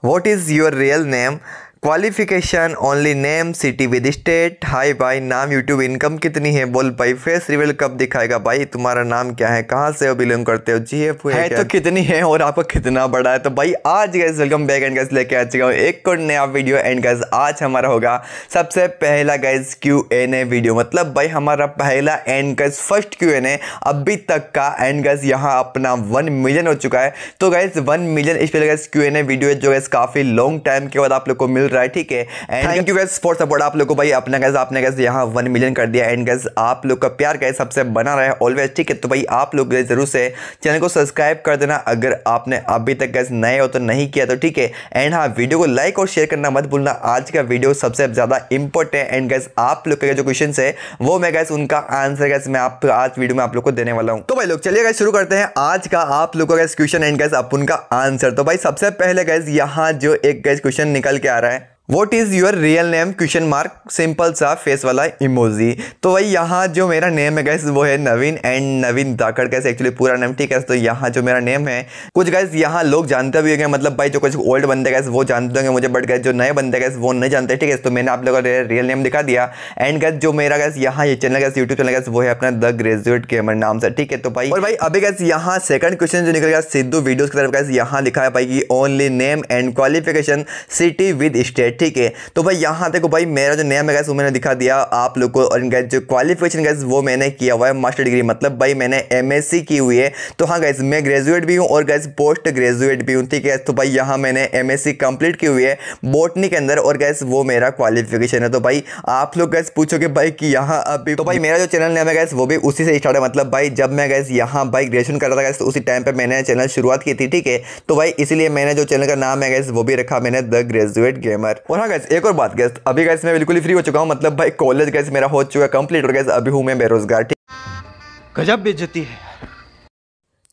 What is your real name? Qualification only name city with state hi भाई नाम YouTube income कितनी है बोल भाई फेस रिवील कब दिखाएगा भाई तुम्हारा नाम क्या है कहाँ से हो बिलोंग करते हो जी एफ है तो कितनी है और आपका कितना बड़ा है तो भाई आज guys welcome back and guys लेके आ चुका हूँ एक और नया वीडियो एंड गैस आज हमारा होगा सबसे पहला guys Q N A video मतलब भाई हमारा पहला and guys first Q N A अभी तक का एंड गैस यहाँ अपना वन मिलियन हो चुका है तो गैस वन मिलियन इस पहले guys Q N A video है जो गैस काफ़ी लॉन्ग टाइम के बाद आप लोग को मिल मिल रहा है ठीक है and thank you guys for support आप लोग को भाई अपना गैस आपने गैस यहाँ वन मिलियन कर दिया एंड गैस आप लोग का प्यार गैस सबसे बना रहा है ऑलवेज ठीक है तो भाई आप लोग जरूर से चैनल को सब्सक्राइब कर देना अगर आपने अभी तक गैस नए हो तो नहीं किया तो ठीक है एंड हाँ वीडियो को लाइक और शेयर करना मत भूलना आज का वीडियो सबसे ज़्यादा इंपॉर्टेंट एंड गैस आप लोग के जो क्वेश्चन है वो मैं गैस उनका आंसर गैस मैं आप आज वीडियो में आप लोग को देने वाला हूँ तो भाई लोग चलिए गैस शुरू करते हैं आज का आप लोग का गैस क्वेश्चन एंड गैस अपन का आंसर तो भाई सबसे पहले गैस यहाँ जो एक गैस क्वेश्चन निकल के आ रहा है what is your real name question mark simple सा फेस वाला इमोजी तो भाई यहाँ जो मेरा नेम है गैस वो है Naveen and Naveen Dhakad guys actually पूरा नेम ठीक है तो यहाँ जो मेरा नेम है कुछ गैस यहाँ लोग जानते भी होंगे मतलब भाई जो कुछ ओल्ड बंदे गैस वो जानते होंगे मुझे बट गैस जो नए बंदे गैस वो नहीं जानते ठीक है तो मैंने आप लोगों को रियल नेम दिखा दिया एंड गैस जो मेरा गैस यहाँ ये channel guys YouTube channel guys वो है अपना द ग्रेजुएट गेमर नाम से ठीक है तो भाई और भाई अभी गैस यहाँ सेकंड क्वेश्चन जो निकल गया सिद्धू वीडियोज़ की तरफ गैस यहाँ लिखा है भाई की only name and qualification city with state ठीक है तो भाई यहाँ देखो भाई मेरा जो नया गैस वो मैंने दिखा दिया आप लोग को और इनका जो क्वालिफिकेशन गैस वो मैंने किया हुआ है मास्टर डिग्री मतलब भाई मैंने एम की हुई है तो हाँ गैस मैं ग्रेजुएट भी हूँ और गैस पोस्ट ग्रेजुएट भी हूँ ठीक है तो भाई यहाँ मैंने एम कंप्लीट की हुई है बोटनी के अंदर और गैस वो मेरा क्वालिफिकेशन है तो भाई आप लोग गैस पूछोगे भाई कि यहाँ अभी तो भाई मेरा जो चैनल नया है गैस वो भी उसी से स्टार्ट है मतलब भाई जब मैं गैस यहाँ भाई ग्रेजुएशन कर रहा था गैस तो उसी टाइम पर मैंने चैनल शुरुआत की थी ठीक है तो भाई इसीलिए मैंने जो चैनल का नाम है गैस वो भी रखा मैंने द ग्रेजुएट गेमर और हाँ गैस एक और बात गैस अभी गैस मैं बिल्कुल ही फ्री हो चुका हूँ मतलब भाई कॉलेज गैस मेरा हो चुका है कंप्लीट और गैस अभी हूँ मैं बेरोजगार ठीक गजब बेचती है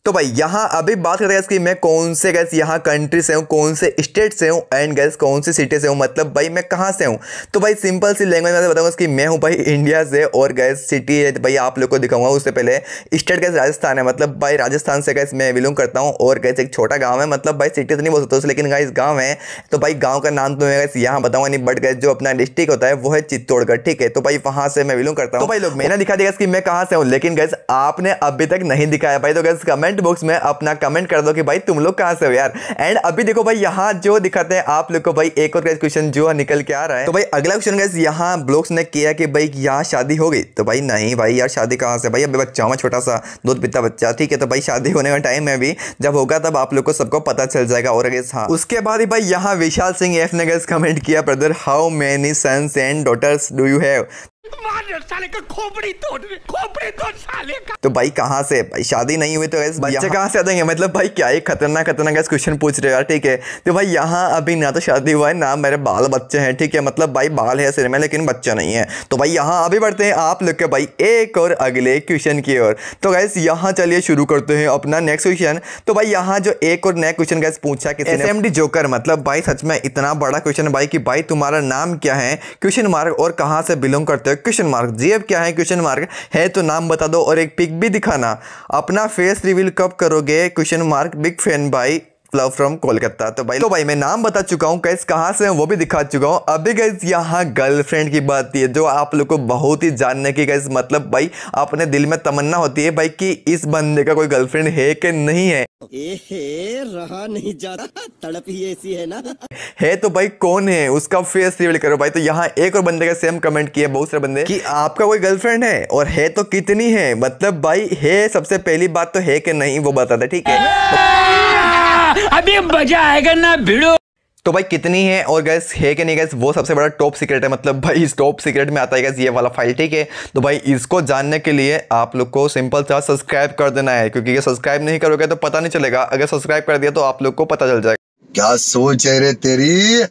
तो भाई यहाँ अभी बात करते हैं कि मैं कौन से गैस यहाँ कंट्री से हूँ कौन से स्टेट से हूँ एंड गैस कौन सी सिटी से हूँ मतलब भाई मैं कहाँ से हूँ तो भाई सिंपल सी लैंग्वेज में बताऊँगा कि मैं हूँ भाई इंडिया से और गैस सिटी है तो भाई आप लोग को दिखाऊंगा उससे पहले स्टेट गैस राजस्थान है मतलब भाई राजस्थान से गैस मैं बिलोंग करता हूँ और गैस एक छोटा गाँव है मतलब भाई सिटी तो नहीं बोल सकता उससे लेकिन गैस गाँव है तो भाई गाँव का नाम तो मैं गैस यहाँ बताऊँगा नहीं बट गैस जो अपना डिस्ट्रिक्ट होता है वो है चित्तौड़गढ़ ठीक है तो भाई वहाँ से मैं बिलोंग करता हूँ तो भाई लोग तो मैंने दिखा दिया कि मैं कहाँ से हूँ लेकिन गैस आपने अभी तक नहीं दिखाया भाई तो गैस कमेंट कमेंट बॉक्स में अपना कमेंट कर दो कि भाई तुम लोग कहाँ से हो यार एंड अभी देखो भाई यहाँ जो दिखाते हैं आप लोग को भाई एक और क्वेश्चन जो निकल के आ रहा है तो भाई अगला क्वेश्चन गैस यहाँ ब्लॉक्स ने किया कि भाई यहाँ शादी हो गई तो भाई नहीं भाई यार शादी कहाँ से भाई अभी बच्चा हुआ छोटा सा दूध पिता बच्चा ठीक है तो भाई शादी होने का टाइम है अभी जब होगा तब आप लोग को सबको पता चल जाएगा और अगेस हाँ उसके बाद ही भाई यहाँ विशाल सिंह एफ ने गैस कमेंट किया brother how many sons and daughters do you have साले का खोपड़ी तोड़ खोपड़ी तोड़ साले का तो भाई कहाँ से भाई शादी नहीं हुई तो गैस बच्चे कहाँ से आ जाएंगे मतलब भाई क्या एक खतरनाक खतरनाक गैस क्वेश्चन पूछ रहे हो ठीक है तो भाई यहाँ अभी ना तो शादी हुआ है ना मेरे बाल बच्चे हैं ठीक है मतलब भाई बाल है सिर में लेकिन बच्चा नहीं है तो भाई यहाँ अभी बढ़ते हैं आप लोग के भाई एक और अगले क्वेश्चन की ओर तो गैस यहाँ चलिए शुरू करते हैं अपना नेक्स्ट क्वेश्चन तो भाई यहाँ जो एक और नेक्स्ट क्वेश्चन गैस पूछा किसी एम डी जोकर मतलब भाई सच में इतना बड़ा क्वेश्चन भाई कि भाई तुम्हारा नाम क्या है क्वेश्चन मार्क और कहाँ से बिलोंग करते हो क्वेश्चन मार्क जीएफ क्या है क्वेश्चन मार्क है तो नाम बता दो और एक पिक भी दिखाना अपना फेस रिवील कब करोगे क्वेश्चन मार्क बिग फैन भाई लव फ्रॉम कोलकाता तो भाई तो भाई मैं नाम बता चुका हूँ कैस कहाँ से हूँ वो भी दिखा चुका हूँ अभी गैस यहाँ गर्लफ्रेंड की बात है जो आप लोग को बहुत ही जानने की गैस मतलब भाई अपने दिल में तमन्ना होती है भाई कि इस बंदे का कोई गर्लफ्रेंड है कि नहीं है एहे, रहा नहीं जाता तड़प ही ऐसी है ना है तो भाई कौन है उसका फेस रिवील करो भाई तो यहाँ एक और बंदे का सेम कमेंट किया बहुत सारे बंदे कि आपका कोई गर्लफ्रेंड है और है तो कितनी है मतलब भाई है सबसे पहली बात तो है कि नहीं वो बताता ठीक है अभी मजा आएगा ना भिड़ो तो भाई कितनी है और गैस है कि नहीं गैस वो सबसे बड़ा टॉप सीक्रेट है मतलब भाई इस टॉप सीक्रेट में आता है गैस ये वाला फाइल ठीक है तो भाई इसको जानने के लिए आप लोग को सिंपल सा सब्सक्राइब कर देना है क्योंकि ये सब्सक्राइब नहीं करोगे तो पता नहीं चलेगा अगर सब्सक्राइब कर दिया तो आप लोग को पता चल जाएगा क्या सोच है रे तेरी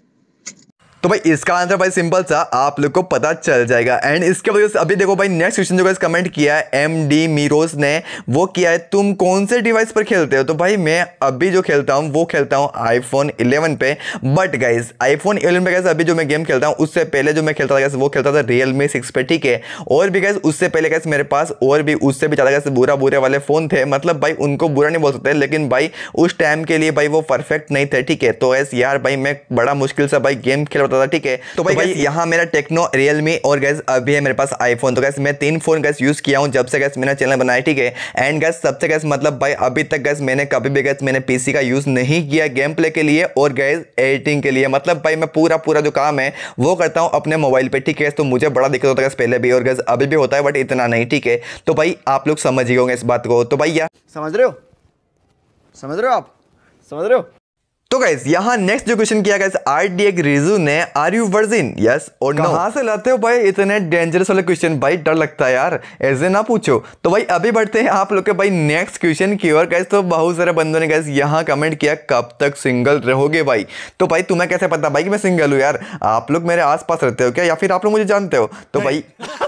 तो भाई इसका आंसर भाई सिंपल सा आप लोग को पता चल जाएगा एंड इसके वजह से अभी देखो भाई नेक्स्ट क्वेश्चन जो कमेंट किया है एम डी मीरोज ने वो किया है तुम कौन से डिवाइस पर खेलते हो तो भाई मैं अभी जो खेलता हूँ वो खेलता हूँ आईफोन 11 पे बट गाइज आईफोन 11 पे गैस अभी जो मैं गेम खेलता हूँ उससे पहले जो मैं खेलता था वो खेलता था रियल मी सिक्स पे ठीक है और भी गैस उससे पहले गैस मेरे पास और भी उससे भी ज़्यादा गैस बुरा बुरे वाले फ़ोन थे मतलब भाई उनको बुरा नहीं बोल सकते लेकिन भाई उस टाइम के लिए भाई वो परफेक्ट नहीं थे ठीक है तो ऐस यार भाई मैं बड़ा मुश्किल से भाई गेम खेल करता था ठीक है तो भाई, तो भाई यहाँ मेरा टेक्नो रियलमी और गैस अभी है मेरे पास आईफोन तो गैस मैं तीन फोन गैस यूज़ किया हूँ जब से गैस मैंने चैनल बनाया ठीक है एंड गैस सबसे गैस मतलब भाई अभी तक गैस मैंने कभी भी गैस मैंने पी का यूज़ नहीं किया गेम प्ले के लिए और गैस एडिटिंग के लिए मतलब भाई मैं पूरा पूरा जो काम है वो करता हूँ अपने मोबाइल पर ठीक है तो मुझे बड़ा दिक्कत होता है गैस पहले भी और गैस अभी भी होता है बट इतना नहीं ठीक है तो भाई आप लोग समझ ही होंगे इस बात को तो भाई समझ रहे हो समझ रहे हो आप समझ रहे हो तो गाइस यहाँ नेक्स्ट जो क्वेश्चन किया गाइज आर डी एक रिजू ने आर यू वर्जिन यस और no? कहाँ से लाते हो भाई इतने डेंजरस वाले क्वेश्चन भाई डर लगता है यार ऐसे ना पूछो तो भाई अभी बढ़ते हैं आप लोग के भाई नेक्स्ट क्वेश्चन की ओर गाइज तो बहुत सारे बंदों ने गाइज यहाँ कमेंट किया कब तक सिंगल रहोगे भाई तो भाई तुम्हें कैसे पता भाई कि मैं सिंगल हूँ यार आप लोग मेरे आस रहते हो क्या या फिर आप लोग मुझे जानते हो तो भाई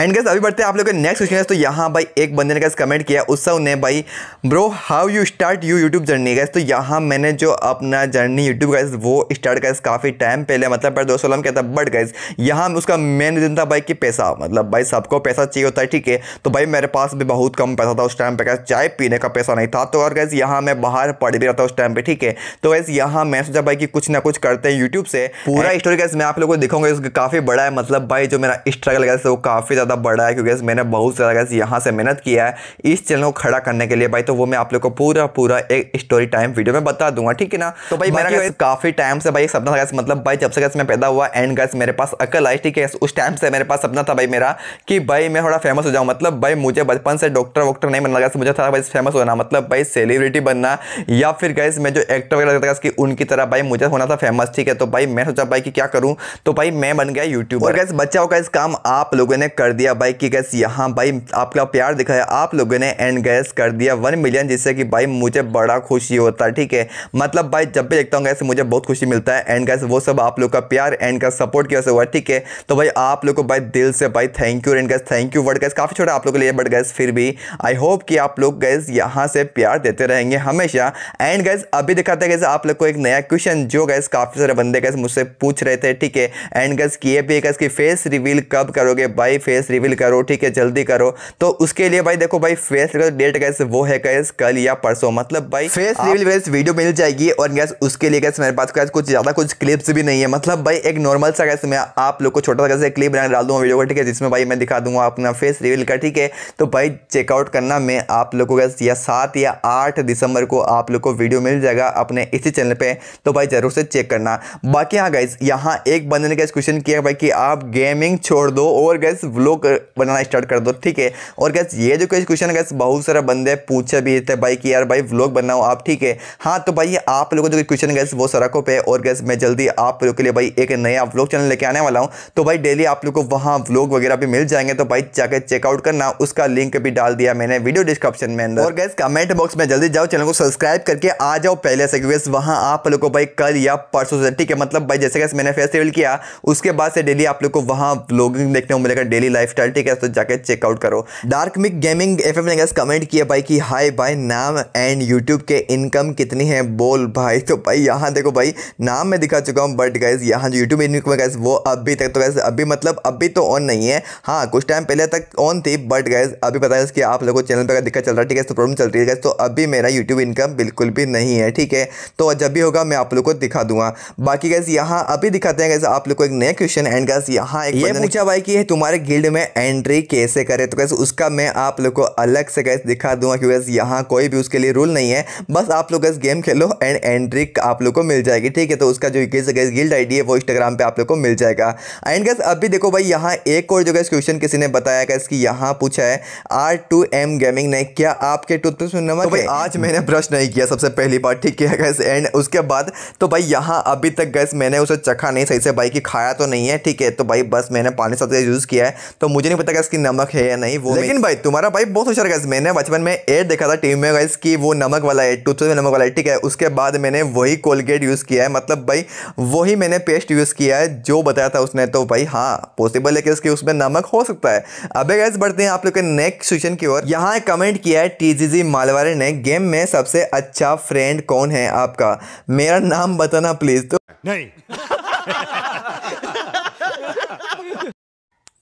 एंड गैस अभी बढ़ते हैं आप लोगों के नेक्स्ट क्वेश्चन तो यहाँ भाई एक बंदे ने गैस कमेंट किया सब ने भाई bro how you start you YouTube journey guys तो यहाँ मैंने जो अपना जर्नी यूट्यूब गैस वो स्टार्ट गैस काफ़ी टाइम पहले मतलब पर दो सोलह में किया बट गैस यहाँ उसका मेन रीज़न था भाई कि पैसा मतलब भाई सबको पैसा चाहिए होता है ठीक है तो भाई मेरे पास भी बहुत कम पैसा था उस टाइम पर गैस चाय पीने का पैसा नहीं था तो और गैस यहाँ मैं बाहर पढ़ भी रहा था उस टाइम पर ठीक है तो वैसे यहाँ मैं सोचा भाई कि कुछ ना कुछ करते हैं यूट्यूब से पूरा स्टोरी गैस मैं आप लोग को दिखाऊंगा काफ़ी बड़ा है मतलब भाई जो मेरा स्ट्रगल गैस वो काफ़ी ज़्यादा बढ़ा है क्योंकि मैंने बहुत ज़्यादा गैस यहाँ से मेहनत किया है इस चैनल को खड़ा करने के लिए भाई तो वो मैं आप लोग को पूरा पूरा एक स्टोरी टाइम वीडियो में बता दूंगा ठीक है ना तो भाई मेरा गैस काफ़ी टाइम से भाई सपना था गैस मतलब भाई जब से गैस मैं पैदा हुआ एंड गैस मेरे पास अकल आई ठीक है उस टाइम से मेरे पास सपना था भाई मेरा कि भाई मैं थोड़ा फेमस हो जाऊँ मतलब भाई मुझे बचपन से डॉक्टर वॉक्टर नहीं बनना गैस मुझे था भाई फेमस होना मतलब भाई सेलिब्रिटी बनना या फिर गैस मैं जो एक्टर वगैरह लगता कि उनकी तरह भाई मुझे होना था फेमस ठीक है तो भाई मैं सोचा भाई कि क्या करूँ तो भाई मैं बन गया यूट्यूबर गैस बच्चा होगा इस काम आप लोगों ने कर दिया भाई कि गैस यहाँ भाई आपका प्यार दिखाया आप लोगों ने एंड गैस कर दिया वन मिलियन जिससे कि भाई मुझे बड़ा खुशी होता है ठीक है मतलब भाई जब भी देखता हूँ गैस मुझे बहुत खुशी मिलता है एंड गैस वो सब आप लोग का प्यार एंड का सपोर्ट की वजह से हुआ ठीक है तो भाई आप लोग को भाई दिल से भाई thank you and guys thank you word guys काफ़ी छोटा आप लोग के लिए बट गैस फिर भी आई होप कि आप लोग गैस यहाँ से प्यार देते रहेंगे हमेशा एंड गैस अभी दिखाते हैं गैस आप लोग को एक नया क्वेश्चन जो गैस काफ़ी सारे बंदे गैस मुझसे पूछ रहे थे ठीक है एंड गैस किए भी गैस की फेस रिवील कब करोगे भाई फेस फेस रिवील करो ठीक है जल्दी करो तो उसके लिए भाई देखो भाई फेस डेट गैस वो है गैस कल या परसों मतलब भाई फेस रिवील गैस वीडियो मिल जाएगी और गैस उसके लिए गैस मेरे पास गैस कुछ ज़्यादा कुछ क्लिप्स भी नहीं है मतलब भाई एक नॉर्मल सा गैस मैं आप लोग को छोटा सा गैस क्लिप बना डाल दूंगा वीडियो को ठीक है जिसमें भाई मैं दिखा दूंगा अपना फेस रिवील का ठीक है तो भाई चेकआउट करना मैं आप लोग को गैस या सात या आठ दिसंबर को आप लोग को वीडियो मिल जाएगा अपने इसी चैनल पर तो भाई ज़रूर से चेक करना बाकी हाँ गैस यहाँ एक बंदे ने गैस क्वेश्चन किया भाई कि आप गेमिंग छोड़ दो और गैस व्लॉग दो बनाना स्टार्ट कर दो ठीक है और गैस ये जो क्वेश्चन है गैस बहुत सारे बंदे पूछे भी थे भाई कि यार भाई व्लॉग बनाओ आप ठीक है हाँ तो भाई आप लोगों जो क्वेश्चन गैस वो सड़कों पर और गैस मैं जल्दी आप लोग के लिए भाई एक नया व्लॉग चैनल लेके आने वाला हूँ तो भाई डेली आप लोग को वहाँ व्लॉग वगैरह भी मिल जाएंगे तो भाई जाकर चेकआउट करना उसका लिंक भी डाल दिया मैंने वीडियो डिस्क्रिप्शन में अंदर और गैस कमेंट बॉक्स में जल्दी जाओ चैनल को सब्सक्राइब करके आ जाओ पहले से क्योंकि वहाँ आप लोग को भाई कल या परसों से ठीक है मतलब भाई जैसे गैस मैंने फेस्टिवल किया उसके बाद से डेली आप लोग को वहाँ व्लॉगिंग देखने को मिलेगा डेली लाइफ लाइफ स्टाइल ठीक है तो जाके चेकआउट करो डार्क मिक गेमिंग एफ ने कमेंट किया भाई कि हाय भाई नाम एंड यूट्यूब के इनकम कितनी है बोल भाई तो भाई यहाँ देखो भाई नाम मैं दिखा चुका हूँ बट गैस यहाँ जो यूट्यूब इनकम है गैस वो अभी तक तो गैस अभी मतलब अभी तो ऑन नहीं है हाँ कुछ टाइम पहले तक ऑन थी बट गैस अभी पता है कि आप लोगों को चैनल पर अगर दिक्कत चल रहा है ठीक है तो प्रॉब्लम चल रही है गैस तो अभी मेरा यूट्यूब इनकम बिल्कुल भी नहीं है ठीक है तो जब भी होगा मैं आप लोग को दिखा दूंगा बाकी गैस यहाँ अभी दिखाते हैं गैस आप लोग को एक नया क्वेश्चन एंड गैस यहाँ एक ये पूछा भाई कि तुम्हारे गिल्ड में एंट्री कैसे करें तो कैसे उसका मैं आप लोग को अलग से कैसे दिखा दूंगा क्योंकि बस यहाँ कोई भी उसके लिए रूल नहीं है बस आप लोग कैसे गेम खेलो एंड एंट्री आप लोग को मिल जाएगी ठीक है तो उसका जो कैसे गैस गिल्ड आई है वो इंस्टाग्राम पर आप लोग को मिल जाएगा एंड गैस अभी देखो भाई यहाँ एक और जो गैस क्वेश्चन किसी ने बताया गैस कि यहाँ पूछा है आर गेमिंग ने क्या आपके टूथपेस्ट में नमक तो आज मैंने ब्रश नहीं किया सबसे पहली बार ठीक किया गैस एंड उसके बाद तो भाई यहाँ अभी तक गैस मैंने उसे चखा नहीं सही से भाई की खाया तो नहीं है ठीक है तो भाई बस मैंने पानी साथ यूज़ किया है तो तो मुझे नहीं पता कि नमक है या नहीं वो लेकिन भाई तुम्हारा भाई बहुत अच्छा होशियार गैस मैंने बचपन में एड देखा था टीवी में गैस कि वो नमक वाला एड टूथपेस्ट में नमक वाला ठीक है उसके बाद मैंने वही कोलगेट यूज़ किया है मतलब भाई वही मैंने पेस्ट यूज़ किया है जो बताया था उसने तो भाई हाँ पॉसिबल है कि उसमें नमक हो सकता है अब गैस बढ़ते हैं आप लोग के नेक्स्ट क्वेश्चन की ओर यहाँ कमेंट किया है टीजीजी मालवारे ने गेम में सबसे अच्छा फ्रेंड कौन है आपका मेरा नाम बताना प्लीज तो नहीं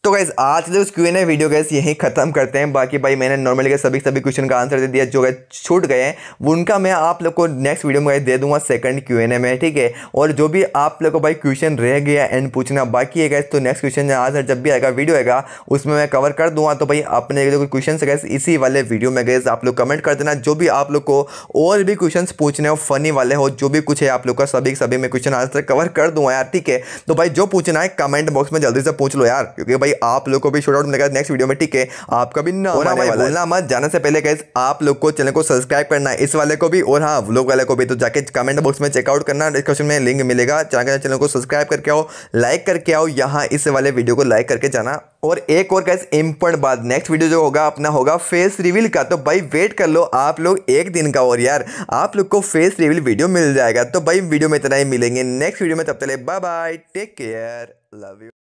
तो गैस आज उस Q N A video guys यहीं खत्म करते हैं बाकी भाई मैंने नॉर्मली सभी सभी क्वेश्चन का आंसर दे दिया जो गए छूट गए हैं उनका मैं आप लोग को नेक्स्ट वीडियो में दे दूंगा सेकंड क्यू एन ए में ठीक है और जो भी आप लोग को भाई क्वेश्चन रह गया एंड पूछना बाकी है गैस तो नेक्स्ट क्वेश्चन आंसर जब भी आएगा वीडियो आएगा उसमें मैं कवर कर दूंगा तो भाई अपने क्वेश्चन गैस इसी वाले वीडियो में गैस आप लोग कमेंट कर देना जो भी आप लोग को और भी क्वेश्चन पूछने हो फनी वाले हो जो भी कुछ है आप लोग का सभी सभी मैं क्वेश्चन आंसर कवर कर दूँगा यार ठीक है तो भाई जो पूछना है कमेंट बॉक्स में जल्दी से पूछ लो यार क्योंकि भाई भाई आप लोग को भी शॉर्ट आउट मिलेगा नेक्स्ट वीडियो में ठीक है आपका भी ना होना भूलना मत जाने से पहले कैसे आप लोग को चैनल को सब्सक्राइब करना इस वाले को भी और हाँ लोग वाले को भी तो जाके कमेंट बॉक्स में चेकआउट करना डिस्क्रिप्शन में लिंक मिलेगा जाकर चैनल को सब्सक्राइब करके आओ लाइक करके आओ यहाँ इस वाले वीडियो को लाइक करके जाना और एक और कैसे इम्पोर्ट बात नेक्स्ट वीडियो जो होगा अपना होगा फेस रिवील का तो भाई वेट कर लो आप लोग एक दिन का और यार आप लोग को फेस रिवील वीडियो मिल जाएगा तो भाई वीडियो में इतना ही मिलेंगे नेक्स्ट वीडियो में तब तक bye bye take care love you